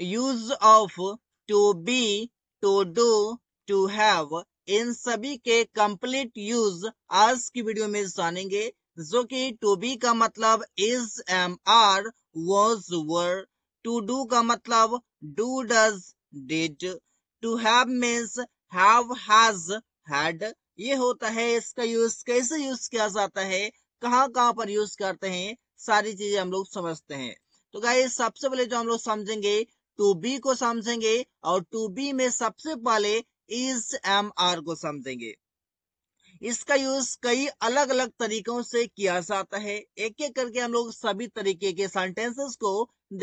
Use of to be to do to have इन सभी के कंप्लीट यूज आज की वीडियो में जानेंगे जो कि टू बी का मतलब is am are was were to do का मतलब do does did to have means have has had ये होता है इसका यूज कैसे यूज किया जाता है कहाँ कहाँ पर यूज करते हैं सारी चीजें हम लोग समझते हैं तो गाइस सबसे पहले जो हम लोग समझेंगे टू बी को समझेंगे और टू बी में सबसे पहले इज एम आर को समझेंगे इसका यूज कई अलग अलग तरीकों से किया जाता है एक एक करके हम लोग सभी तरीके के सेंटेंसेस को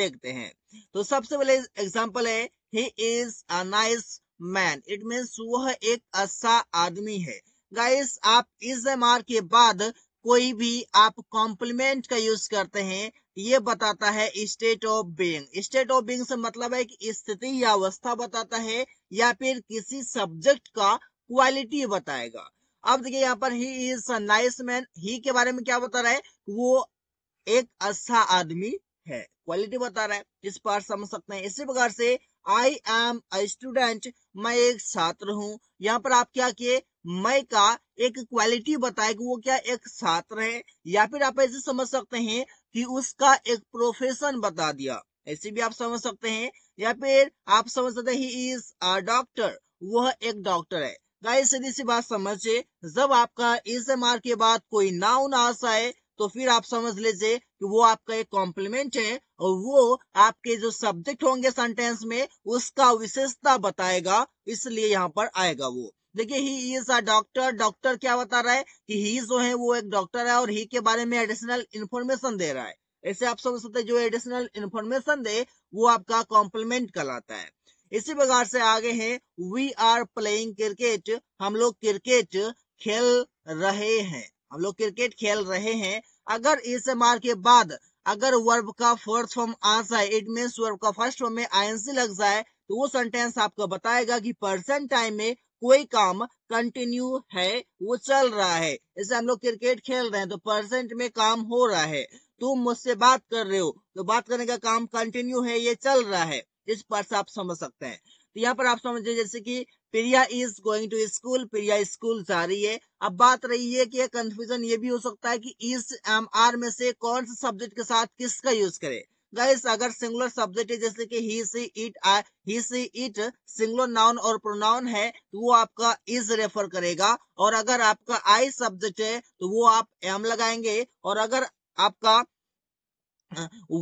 देखते हैं तो सबसे पहले एग्जांपल है he is a nice man it means वह एक अच्छा आदमी है गाइस आप इज एम आर के बाद कोई भी आप कॉम्प्लीमेंट का यूज करते हैं ये बताता है state of being state of being से मतलब है कि स्थिति या अवस्था बताता है या फिर किसी सब्जेक्ट का क्वालिटी बताएगा अब देखिए यहाँ पर he is a nice man he के बारे में क्या बता रहा है वो एक अच्छा आदमी है क्वालिटी बता रहा है इस पर समझ सकते हैं इसी प्रकार से आई एम अ स्टूडेंट मैं एक छात्र हूँ यहाँ पर आप क्या किए मैं का एक क्वालिटी बताए कि वो क्या एक छात्र है या फिर आप ऐसे समझ सकते हैं कि उसका एक प्रोफेशन बता दिया ऐसे भी आप समझ सकते हैं या फिर आप समझ सकते हैं ही इज अ डॉक्टर वह एक डॉक्टर है गाइस सीधी सी बात समझिए जब आपका इस एम आर के बाद कोई नाउन आ जाए तो फिर आप समझ लीजिए कि वो आपका एक कॉम्प्लीमेंट है और वो आपके जो सब्जेक्ट होंगे सेंटेंस में उसका विशेषता बताएगा इसलिए यहाँ पर आएगा वो देखिए he is a doctor doctor क्या बता रहा है कि ही जो है वो एक डॉक्टर है और ही के बारे में एडिशनल इन्फॉर्मेशन दे रहा है ऐसे आप समझ सकते जो एडिशनल इन्फॉर्मेशन दे वो आपका कॉम्प्लीमेंट कहलाता है इसी प्रकार से आगे है वी आर प्लेइंग क्रिकेट हम लोग क्रिकेट खेल रहे हैं हम लोग क्रिकेट खेल रहे हैं अगर इस मार के बाद अगर वर्ब का फोर्थ फॉर्म आ जाए इट मीन वर्ब का फर्स्ट फॉर्म में आईएनसी लग जाए तो वो सेंटेंस आपको बताएगा कि परसेंट टाइम में कोई काम कंटिन्यू है वो चल रहा है जैसे हम लोग क्रिकेट खेल रहे हैं तो परसेंट में काम हो रहा है तुम मुझसे बात कर रहे हो तो बात करने का काम कंटिन्यू है ये चल रहा है इस पर से आप समझ सकते हैं तो यहाँ पर आप समझिए जैसे कि Priya is going to school Priya school जा रही है अब बात रही है कि कंफ्यूजन ये भी हो सकता है कि इज एम आर में से कौन से सब्जेक्ट के साथ किसका यूज करे गाइस अगर सिंगुलर सब्जेक्ट है जैसे कि he see it I he see it singular noun और प्रोनाउन है तो वो आपका इज रेफर करेगा और अगर आपका आई सब्जेक्ट है तो वो आप एम लगाएंगे और अगर आपका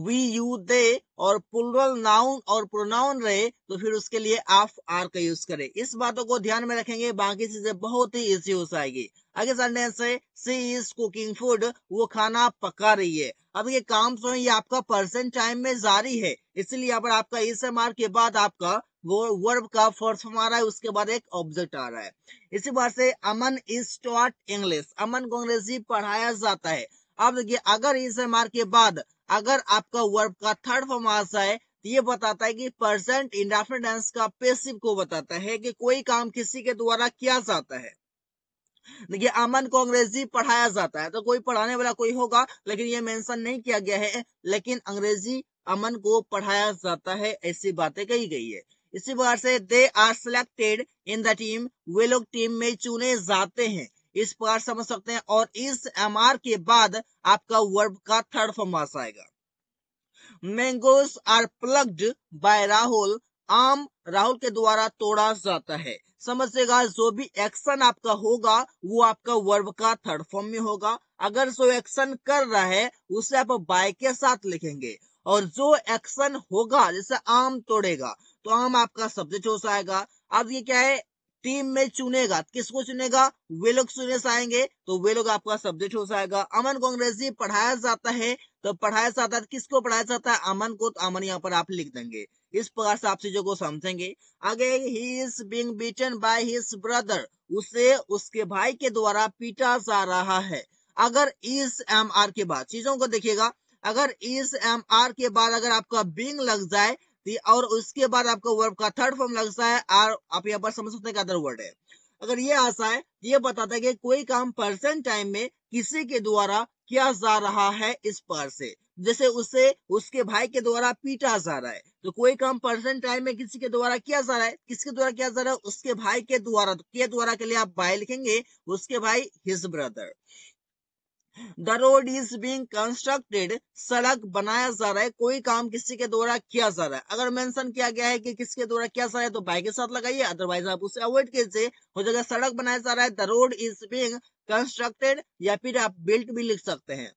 वी यू दे और पुलरल नाउन और प्रोनाउन रहे तो फिर उसके लिए आप आर का यूज करें इस बातों को ध्यान में रखेंगे बाकी चीजें बहुत ही इजी हो जाएगी आगे सेंटेंस है सी इज कुकिंग फूड वो खाना पका रही है अब ये काम जो है ये आपका पर्सेंट टाइम में जारी है इसलिए पर आपका इस मार के बाद आपका वो वर्ब का फर्स्ट फॉर्म आ रहा है उसके बाद एक ऑब्जेक्ट आ रहा है इसी बात से Aman is taught English Aman को अंग्रेजी पढ़ाया जाता है अब देखिए अगर इस मार्क के बाद अगर आपका वर्ब का थर्ड फॉर्म आता है तो ये बताता है कि परसेंट इंडेफिनेट का पेसिव को बताता है कि कोई काम किसी के द्वारा किया जाता है देखिए अमन को अंग्रेजी पढ़ाया जाता है तो कोई पढ़ाने वाला कोई होगा लेकिन ये मेंशन नहीं किया गया है लेकिन अंग्रेजी अमन को पढ़ाया जाता है ऐसी बातें कही गई है इसी बार से they are selected in the team वे लोग टीम में चुने जाते हैं इस प्रकार समझ सकते हैं और इस एम आर के बाद आपका वर्ब का थर्ड फॉर्म भाषा आएगा mangoes are plucked by Rahul आम राहुल के द्वारा तोड़ा जाता है समझिएगा जो भी एक्शन आपका होगा वो आपका वर्ब का थर्ड फॉर्म में होगा अगर जो एक्शन कर रहा है उसे आप बाय के साथ लिखेंगे और जो एक्शन होगा जैसे आम तोड़ेगा तो आम आपका सब्जेक्ट हो जाएगा अब ये क्या है टीम में चुनेगा किसको चुनेगा वे लोग चुने आएंगे तो वे लोग आपका सब्जेक्ट हो जाएगा अमन को अंग्रेजी पढ़ाया जाता है तो पढ़ाया जाता है किसको पढ़ाया जाता है अमन को तो अमन यहाँ पर आप लिख देंगे इस प्रकार से आप चीजों को समझेंगे आगे he is being beaten by his brother उसे उसके भाई के द्वारा पीटा जा रहा है अगर इस एम आर के बाद चीजों को देखिएगा अगर इस एम आर के बाद अगर आपका बिंग लग जाए और उसके बाद आपको वर्ब का थर्ड फॉर्म लग सकता है और आप यहाँ पर समझ सकते हैं अदर वर्ड है अगर ये आशा है ये बताता है कि कोई काम पर्सन टाइम में किसी के द्वारा किया जा रहा है इस पर से जैसे उसे उसके भाई के द्वारा पीटा जा रहा है तो कोई काम पर्सन टाइम में किसी के द्वारा किया जा रहा है किसके द्वारा किया जा रहा है उसके भाई के द्वारा के द्वारा के लिए आप भाई लिखेंगे उसके भाई his brother the road is being constructed सड़क बनाया जा रहा है कोई काम किसी के द्वारा किया जा रहा है अगर मेंशन किया गया है कि किसके द्वारा किया जा रहा है तो बाई के साथ लगाइए अदरवाइज आप उसे अवॉइड कीजिए हो जाएगा सड़क बनाया जा रहा है the road is being constructed या फिर आप बिल्ट भी लिख सकते हैं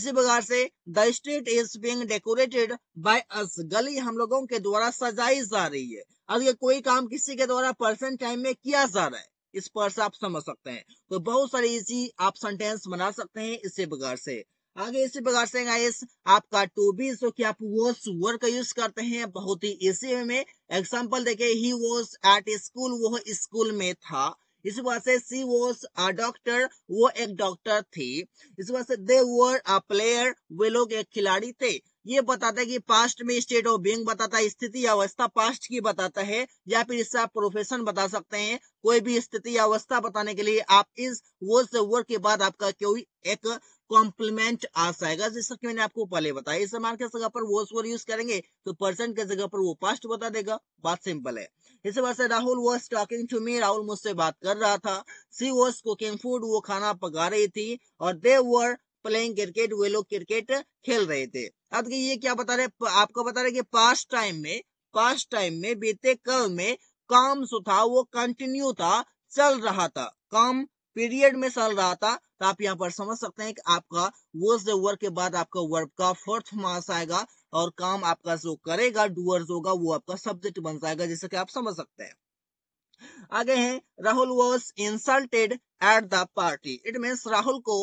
इसी प्रकार से the street is being decorated by us गली हम लोगों के द्वारा सजाई जा रही है अगर कोई काम किसी के द्वारा पर्सन टाइम में किया जा रहा है इस पर से आप समझ सकते हैं तो बहुत सारे इजी आप सेंटेंस बना सकते हैं इसी प्रकार से आगे इसी प्रकार से गाइस आपका टू बी जो कि आप वॉज वर का यूज करते हैं बहुत ही इसी में एग्जाम्पल देखे ही वो एट स्कूल वो स्कूल में था इस वजह से सी वॉज अ डॉक्टर वो एक डॉक्टर थी इस वजह से दे वर अ प्लेयर वे लोग एक खिलाड़ी थे ये बताता है कि पास्ट में स्टेट ऑफ बींग बताता है स्थिति या अवस्था पास्ट की बताता है या फिर इससे आप प्रोफेशन बता सकते हैं कोई भी स्थिति या अवस्था बताने के लिए आप इस वो से वर्ड के बाद आपका कोई एक कॉम्प्लीमेंट आ जाएगा जैसा कि मैंने आपको पहले बताया इस समान के जगह पर वो फॉर यूज करेंगे तो परसेंट के जगह पर वो पास्ट बता देगा बात सिंपल है इसके से Rahul was talking to me Rahul मुझसे बात कर रहा था सी वॉज कुकिंग फूड वो खाना पका रही थी और दे वर प्लेइंग क्रिकेट वे लोग क्रिकेट खेल रहे थे अब ये क्या बता रहे आपको बता रहे कि पास्ट टाइम में पास्ट टाइम में बीते कल में काम जो था वो कंटिन्यू था चल रहा था काम पीरियड में चल रहा था तो आप यहाँ पर समझ सकते हैं कि आपका वो जो वर्क के बाद आपका वर्क का फोर्थ मास आएगा और काम आपका जो करेगा डूअर्स होगा वो आपका सब्जेक्ट बन जाएगा जैसे कि आप समझ सकते हैं आगे हैं Rahul was insulted at the party it means Rahul को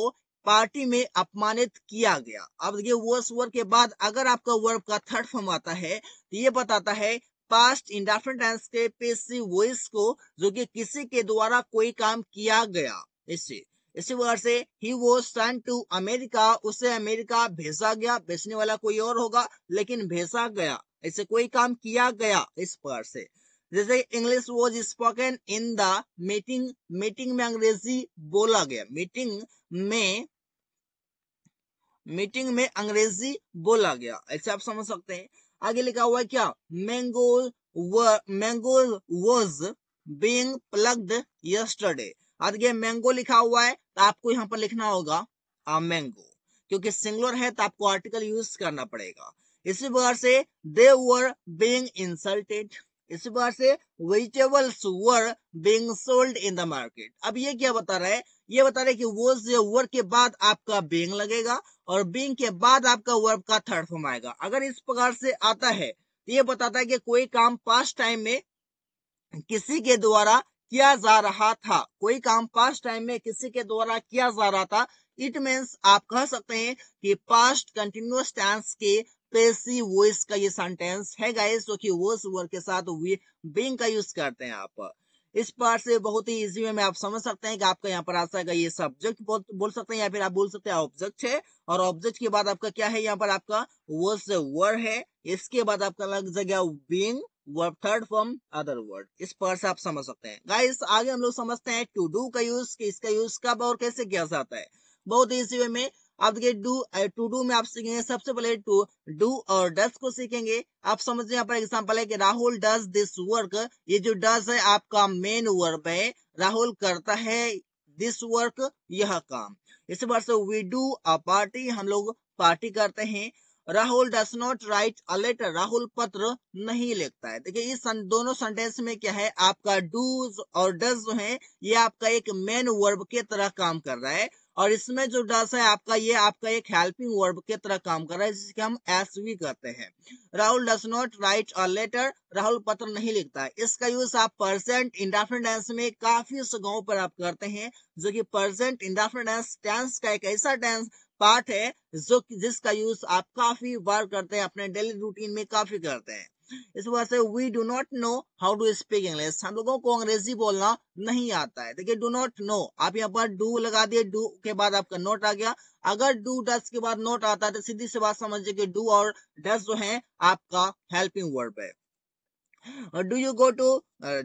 पार्टी में अपमानित किया गया अब देखिए वर्स वर्क के बाद अगर आपका वर्ब का थर्ड फॉर्म आता है तो ये बताता है पास्ट इंडेफिनेट टेंस के पेसी वॉइस को जो कि किसी के द्वारा कोई काम किया गया इससे इसी वर्ड से ही वो सन टू अमेरिका उसे अमेरिका भेजा गया भेजने वाला कोई और होगा लेकिन भेजा गया इसे कोई काम किया गया इस वर्ड से जैसे English was spoken in the meeting meeting में अंग्रेजी बोला गया मीटिंग में मीटिंग में अंग्रेजी बोला गया ऐसे आप समझ सकते हैं आगे लिखा हुआ है क्या mango mango was being plucked yesterday और ये मैंगो लिखा हुआ है तो आपको यहाँ पर लिखना होगा आ मैंगो क्योंकि सिंगुलर है तो आपको आर्टिकल यूज करना पड़ेगा इसी प्रकार से दे वर बींग इंसल्टेड इसी प्रकार से vegetables were being sold in the market अब ये क्या बता रहा है ये बता रहे कि वोज वर्ब के बाद आपका बेंग लगेगा और बेंग के बाद आपका वर्ब का थर्ड फॉर्म आएगा अगर इस प्रकार से आता है तो ये बताता है कि कोई काम पास्ट टाइम में किसी के द्वारा किया जा रहा था कोई काम पास्ट टाइम में किसी के द्वारा किया जा रहा था इट मीन्स आप कह सकते हैं कि पास्ट कंटिन्यूस टेंस के पेसी वॉइस का ये सेंटेंस है गाइस जो कि वॉइस वर्ड के साथ बींग का यूज करते हैं आप इस पार्ट से बहुत ही इजी वे में आप समझ सकते हैं कि आपका यहाँ पर आ जाएगा ये सब्जेक्ट बोल, बोल सकते हैं या फिर आप बोल सकते हैं ऑब्जेक्ट है और ऑब्जेक्ट के बाद आपका क्या है यहाँ पर आपका वर्स वर्ड है इसके बाद आपका लग जाएगा being verb third form other word इस पर से आप समझ सकते हैं गाइस आगे हम लोग समझते हैं टू डू का यूज इसका यूज कब और कैसे किया जाता है बहुत इजी वे में आप देखिए डू टू डू में आप सीखेंगे सबसे पहले टू डू और डस को सीखेंगे आप समझ यहाँ पर एग्जाम्पल है कि राहुल डज दिस वर्क ये जो डज है आपका मेन वर्ब है राहुल करता है दिस वर्क यह काम इस बार से वी डू अ पार्टी हम लोग पार्टी करते हैं Rahul does not write a letter Rahul पत्र नहीं लिखता है देखिए इस दोनों सेंटेंस में क्या है आपका डूज और डज जो है ये आपका एक मेन वर्ब के तरह काम कर रहा है और इसमें जो डस है आपका ये आपका एक हेल्पिंग वर्ब के तरह काम कर रहा है जिसके हम एस वी कहते हैं Rahul does not write a letter Rahul पत्र नहीं लिखता है इसका यूज आप परसेंट इंडाफिनेंस में काफी जगहों पर आप करते हैं जो कि परसेंट इंडाफिनेंस टेंस का एक ऐसा टेंस पार्ट है जो जिसका यूज आप काफी बार करते हैं अपने डेली रूटीन में काफी करते हैं इस वजह से we do not know how to speak English हम लोगों को अंग्रेजी बोलना नहीं आता है देखिए डू नॉट नो आप यहाँ पर डू लगा दिए डू के बाद आपका नोट आ गया अगर डू डस के बाद नोट आता है तो सीधी से बात समझिए कि डू और डस जो है आपका हेल्पिंग वर्ड है do you go to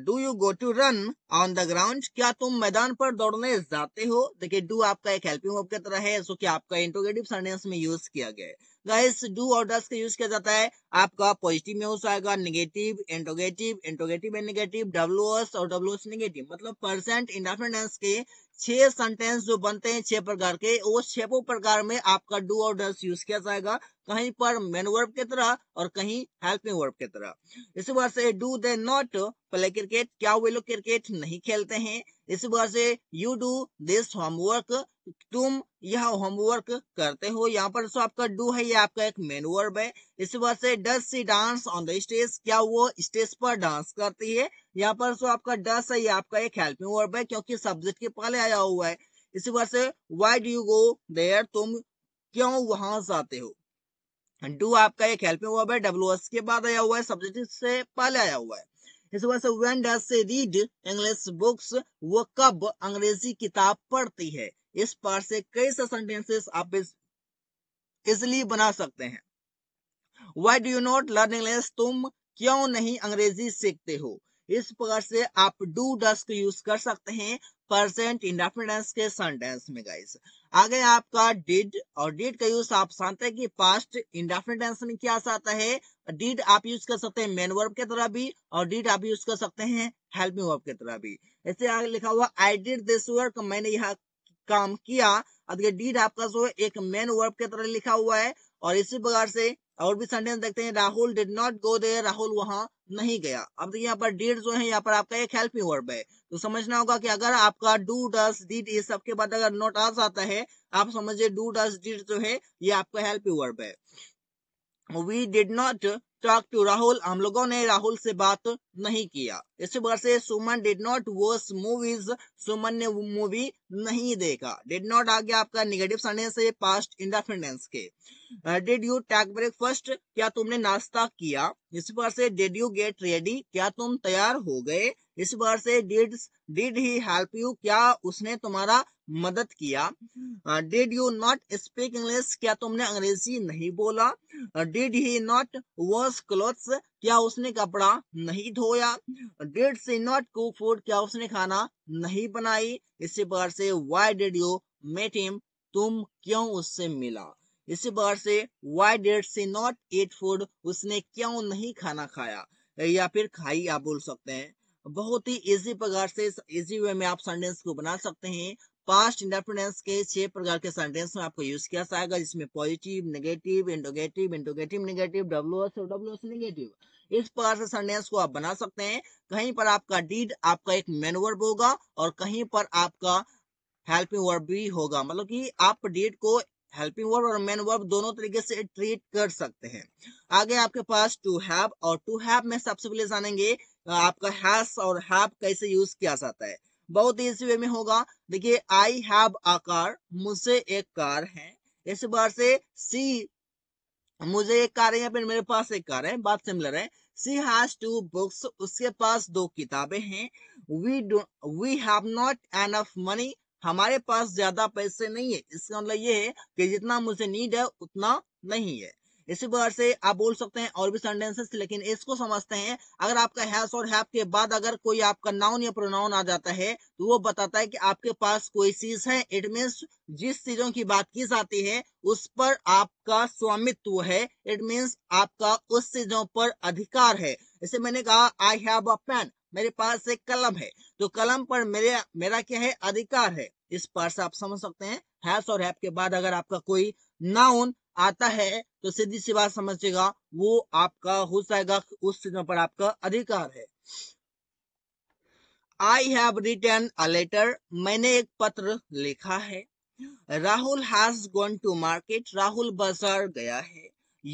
do you go to run on the ground क्या तुम मैदान पर दौड़ने जाते हो देखिए डू आपका एक हेल्पिंग वर्ब की तरह है जो कि आपका इंटोगेटिव सेंटेंस में यूज किया गया है गाइस डू और डस का यूज किया जाता है आपका पॉजिटिव में यूज आएगा negative interrogative interrogative and negative W S और डब्ल्यू एस नेगेटिव मतलब परसेंट इंडेफिनेंस के छह सेंटेंस जो बनते हैं छह प्रकार के वो छह प्रकार में आपका डू और डस यूज किया जाएगा कहीं पर मेन वर्ब की तरह और कहीं हेल्पिंग वर्ब की तरह इसी बात से do they not play cricket क्या वे लोग क्रिकेट नहीं खेलते हैं इस वजह से यू डू दिस होमवर्क तुम यह होमवर्क करते हो यहाँ पर सो आपका डू है ये आपका एक मेन वर्ब है इस वजह से does she dance on the stage क्या वो स्टेज पर डांस करती है यहाँ पर सो आपका डस है ये आपका एक हेल्पिंग वर्ब है क्योंकि सब्जेक्ट के पहले आया हुआ है इसी वजह से why do you go there तुम क्यों वहां जाते हो डू आपका एक हेल्पिंग वर्ब है डब्ल्यू एस के बाद आया हुआ है सब्जेक्ट से पहले आया हुआ है इस वजह से when does she read English books वो कब अंग्रेजी किताब पढ़ती है इस पार से कई से सेंटेंसेस आप इजली बना सकते हैं why do you not learn English तुम क्यों नहीं अंग्रेजी सीखते हो इस प्रकार से आप डू डस यूज कर सकते हैं परसेंट इंडेफिनेंस के सेंटेंस में गाइस आगे आपका डिड और डिड का यूज आप जानते हैं कि पास्ट इंडेफिनेंस में क्या आता है डिड आप यूज कर सकते हैं मेन वर्ब के तरह भी और डिड आप यूज कर सकते हैं हेल्पिंग वर्ब के तरह भी ऐसे आगे लिखा हुआ आई डिड दिस वर्क मैंने यहाँ काम किया अब ये डीड आपका जो एक मेन वर्ब के तरह लिखा हुआ है और इसी प्रकार से और भी सेंटेंस देखते हैं Rahul did not go there Rahul वहां नहीं गया अब यहाँ पर डेट जो है यहाँ पर आपका एक हेल्पिंग वर्ब है तो समझना होगा कि अगर आपका डू डस डिड ये सबके बाद अगर नोट आस आता है आप समझिए डू डस डिड जो है ये आपका हेल्पिंग वर्ब है we did not talk to Rahul हम लोगों ने राहुल से बात नहीं किया इसी बार से Suman did not watch movies Suman ने मूवी नहीं देखा डिड नॉट आ गया आपका निगेटिव सेंटेंस है पास्ट इंडेफिनेंस के डिड यू टैक ब्रेकफास्ट क्या तुमने नाश्ता किया इसी बार से डिड यू गेट रेडी क्या तुम तैयार हो गए इस बार से did did he help you क्या उसने तुम्हारा मदद किया did you not speak English क्या तुमने अंग्रेजी नहीं बोला did he not wash clothes क्या उसने कपड़ा नहीं धोया did she not cook food क्या उसने खाना नहीं बनाई इसी प्रकार से why did you met him तुम क्यों उससे मिला इसी प्रकार से why did she not eat food उसने क्यों नहीं खाना खाया या फिर खाई आप बोल सकते हैं बहुत ही इजी प्रकार से इजी वे में आप सेंटेंस को बना सकते हैं पास्ट इंडेफिनेंस के छह प्रकार के सेंटेंस में आपको यूज किया जाएगा जिसमें positive negative interrogative interrogative negative W S और डब्ल्यू एस नेगेटिव इस प्रकार से सेंटेंस को आप बना सकते हैं कहीं पर आपका डीड आपका एक मेन वर्ब होगा और कहीं पर आपका हेल्पिंग वर्ब भी होगा मतलब कि आप डीड को हेल्पिंग वर्ब और मेन वर्ब दोनों तरीके से ट्रीट कर सकते हैं आगे आपके पास टू हैव और टू हैव में सबसे पहले जानेंगे आपका हैस और हैव कैसे यूज किया जाता है बहुत इजी वे में होगा देखिए आई हैव अ कार मुझे एक कार है इस बार से सी मुझे एक कार है या फिर मेरे पास एक कार है बात सिमिलर है सी हैज टू बुक्स उसके पास दो किताबें हैं we do we have not enough money हमारे पास ज्यादा पैसे नहीं है इसका मतलब ये है कि जितना मुझे नीड है उतना नहीं है इसी प्रकार से आप बोल सकते हैं और भी सेंटेंसेस लेकिन इसको समझते हैं अगर आपका हैस और हैप के बाद अगर कोई आपका नाउन या प्रोनाउन आ जाता है तो वो बताता है कि आपके पास कोई चीज है इट मीन्स जिस चीजों की बात की जाती है उस पर आपका स्वामित्व है इट मीन्स आपका उस चीजों पर अधिकार है इसे मैंने कहा आई हैव अ पेन मेरे पास एक कलम है तो कलम पर मेरे मेरा क्या है अधिकार है इस पार से आप समझ सकते हैं हैस और हैप के बाद अगर आपका कोई नाउन आता है तो सीधी सी बात समझिएगा वो आपका हो जाएगा उस चीजों पर आपका अधिकार है I have return a letter मैंने एक पत्र लिखा है Rahul has gone to market Rahul बाजार गया है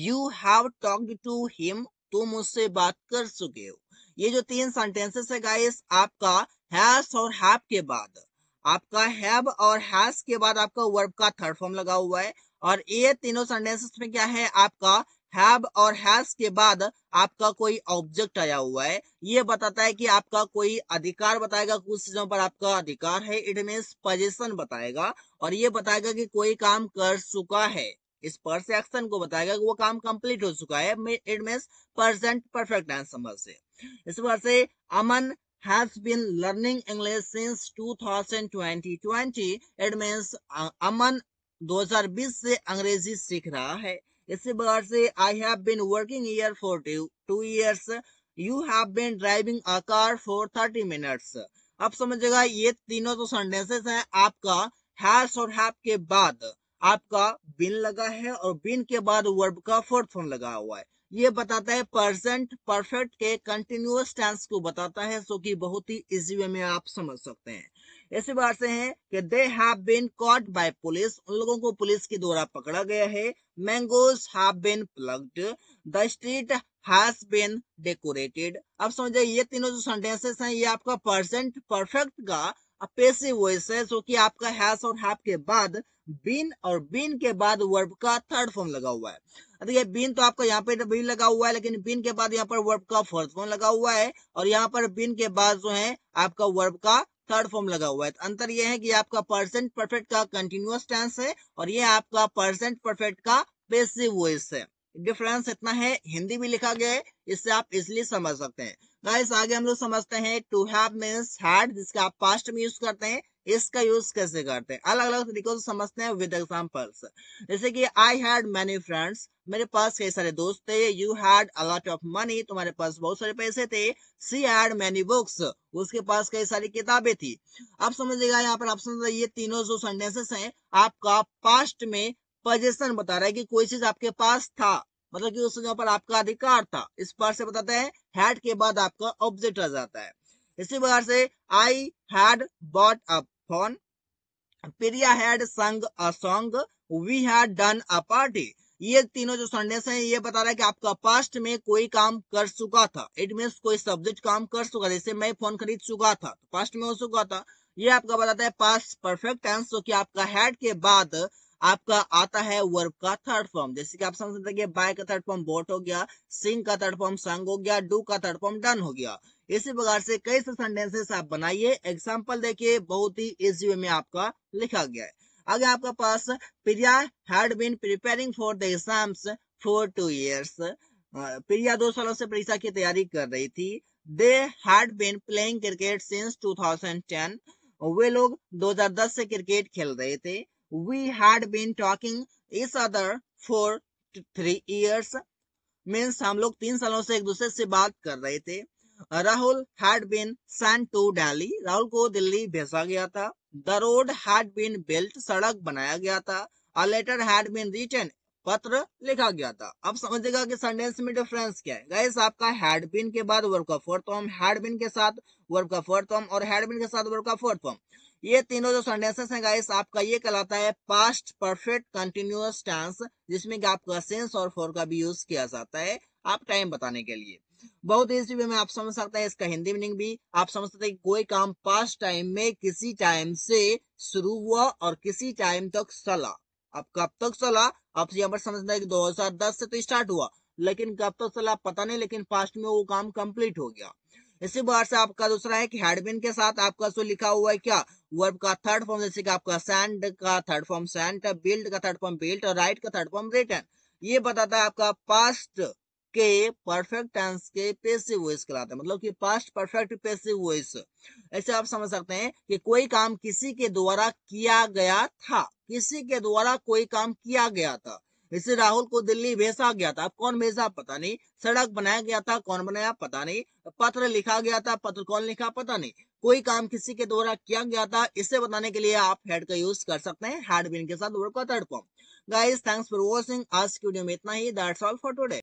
you have talked to him तुम उससे बात कर चुके हो ये जो तीन सेंटेंसेस है गाइस आपका हैज और हैव के बाद आपका हैव और हैज के बाद आपका वर्ब का थर्ड फॉर्म लगा हुआ है और ये तीनों सेंटेंसेस में क्या है आपका हैव और हैज के बाद आपका कोई ऑब्जेक्ट आया हुआ है ये बताता है कि आपका कोई अधिकार बताएगा कुछ चीजों पर आपका अधिकार है इट मीन्स पोजिशन बताएगा और ये बताएगा कि कोई काम कर चुका है इस पर से एक्शन को बताएगा कि वो काम कंप्लीट हो चुका है it means present perfect tense समझ से इस पर से Aman has been learning English since 2020. Twenty twenty it means Aman 2020 से अंग्रेजी सीख रहा है इसी प्रकार से I have been working year for two years you have been driving a car for thirty minutes अब समझिएगा ये तीनों तो सेंटेंसेस हैं आपका हैस और हैप के बाद आपका बिन लगा है और बिन के बाद वर्ब का फोर्थ फॉर्म लगा हुआ है ये बताता है परसेंट परफेक्ट के कंटिन्यूस टेंस को बताता है सो कि बहुत ही इजी वे में आप समझ सकते हैं इसी बात से है कि they have been caught by police उन लोगों को पुलिस के द्वारा पकड़ा गया है mangoes have been plucked the street has been decorated अब समझे ये तीनों जो सेंटेंसेस हैं ये आपका परसेंट परफेक्ट का पेसिव वॉइस है जो कि आपका हैस और हैव के बाद बीन और बीन के बाद वर्ब का थर्ड फॉर्म लगा हुआ है तो ये बिन तो आपका यहाँ पे तो बिन लगा हुआ है लेकिन बिन के बाद यहाँ पर वर्ब का फर्स्ट फॉर्म लगा हुआ है और यहाँ पर बिन के बाद जो है आपका वर्ब का थर्ड फॉर्म लगा हुआ है तो अंतर ये है कि आपका परसेंट परफेक्ट का कंटिन्यूस टेंस है और ये आपका परसेंट परफेक्ट का बेसिव वॉइस है डिफरेंस इतना है हिंदी भी लिखा गया है इससे आप इसलिए समझ सकते हैं गाइस आगे हम लोग समझते हैं टू हैव मीन्स हैड जिसका आप पास्ट में यूज करते हैं इसका यूज कैसे करते हैं अलग अलग तरीकों से समझते हैं विद एग्जाम्पल्स जैसे कि आई हैड मैनी फ्रेंड्स मेरे पास कई सारे दोस्त थे you had a lot of money तुम्हारे पास बहुत सारे पैसे थे सी हैड मैनी बुक्स उसके पास कई सारी किताबें थी आप समझिएगा यहाँ पर ऑप्शन ये तीनों जो सेंटेंसेस हैं आपका पास्ट में पोजेशन बता रहा है कि कोई चीज आपके पास था मतलब कि उस जगह पर आपका अधिकार था इस पर से बताते हैं हैड के बाद आपका ऑब्जेक्ट आ जाता है इसी प्रकार से I had bought up phone Priya had sung a song we had done a party ये तीनों जो सेंटेंस हैं ये बता रहा है कि आपका पास्ट में कोई काम कर चुका था इट मीन कोई सब्जेक्ट काम कर चुका जैसे मैं फोन खरीद चुका था तो पास्ट में हो चुका था ये आपका बताता है पास्ट परफेक्ट टेंस जो कि आपका हैड के बाद आपका आता है वर्ब का थर्ड फॉर्म जैसे कि आप समझ सकते हैं बाय का थर्ड फॉर्म बोट हो गया सिंग का थर्ड फॉर्म संग हो गया डू का थर्ड फॉर्म डन हो गया इसी प्रकार से कई से सेंटेंसेस आप बनाइए एग्जाम्पल देखिए बहुत ही इजी वे में आपका लिखा गया है अगर आपका पास Priya had been preparing for the exams for two years Priya दो सालों से परीक्षा की तैयारी कर रही थी they had been playing cricket since 2010 वे लोग 2010 से क्रिकेट खेल रहे थे we had been talking each other for three years means हम लोग तीन सालों से एक दूसरे से बात कर रहे थे Rahul had been sent to Delhi Rahul को दिल्ली भेजा गया था the road had been built सड़क बनाया गया था a letter had been written पत्र लिखा गया था अब समझेगा कि सेंटेंस में डिफरेंस क्या है गाइस आपका हैड बीन के बाद वर्ब का फोर्थ फॉर्म हैड बीन के साथ वर्ब का फोर्थ फॉर्म और हैड बीन के साथ वर्ब का फोर्थ फॉर्म ये तीनों जो सेंटेंसेस हैं गाइस आपका ये कहलाता है पास्ट परफेक्ट कंटिन्यूअस टेंस जिसमें कि आपका सेंस और फोर का भी यूज किया जाता है आप टाइम बताने के लिए बहुत इजी वे में आप समझ सकते हैं इसका हिंदी मीनिंग भी आप समझ सकते हैं कोई काम पास्ट टाइम में किसी टाइम से शुरू हुआ और किसी टाइम तक चला अब कब तक चला आप यहाँ पर समझना है कि 2010 से तो स्टार्ट हुआ लेकिन कब तक चला पता नहीं लेकिन पास्ट में वो काम कंप्लीट हो गया इसी बार से आपका दूसरा है कि हेडबिन के साथ आपका जो लिखा हुआ है क्या वर्ब का थर्ड फॉर्म जैसे कि आपका सैंड का थर्ड फॉर्म सैंड बिल्ड का थर्ड फॉर्म बिल्ट और राइट का थर्ड फॉर्म रिटर्न ये बताता है आपका पास्ट के परफेक्ट टेंस के पैसिव वॉइस कराते हैं मतलब कि पास्ट परफेक्ट पैसिव वॉइस ऐसे आप समझ सकते हैं कि कोई काम किसी के द्वारा किया गया था किसी के द्वारा कोई काम किया गया था इसे राहुल को दिल्ली भेजा गया था अब कौन भेजा पता नहीं सड़क बनाया गया था कौन बनाया पता नहीं पत्र लिखा गया था पत्र कौन लिखा पता नहीं कोई काम किसी के द्वारा किया गया था इसे बताने के लिए आप हेड का यूज कर सकते हैं हेडबिन के साथ third form guys thanks for watching आज की वीडियो में इतना ही दैट्स ऑल फॉर टूडे